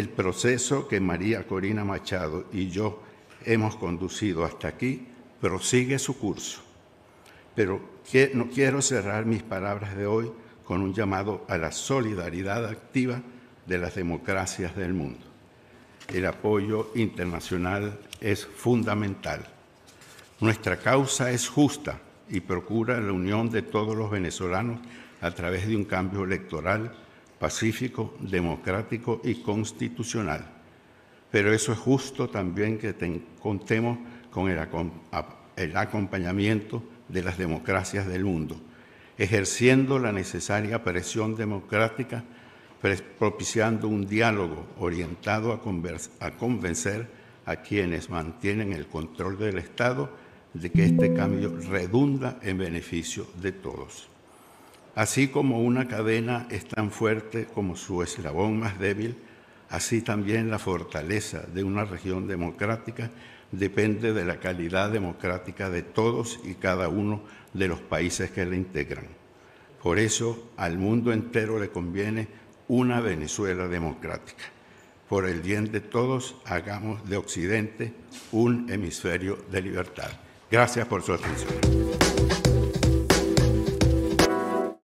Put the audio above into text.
el proceso que María Corina Machado y yo hemos conducido hasta aquí prosigue su curso. Pero no quiero cerrar mis palabras de hoy con un llamado a la solidaridad activa de las democracias del mundo. El apoyo internacional es fundamental. Nuestra causa es justa y procura la unión de todos los venezolanos a través de un cambio electoral pacífico, democrático y constitucional. Pero eso es justo también que contemos con el, acompañamiento de las democracias del mundo, ejerciendo la necesaria presión democrática, propiciando un diálogo orientado a convencer a quienes mantienen el control del Estado de que este cambio redunda en beneficio de todos. Así como una cadena es tan fuerte como su eslabón más débil, así también la fortaleza de una región democrática depende de la calidad democrática de todos y cada uno de los países que la integran. Por eso al mundo entero le conviene una Venezuela democrática. Por el bien de todos, hagamos de Occidente un hemisferio de libertad. Gracias por su atención.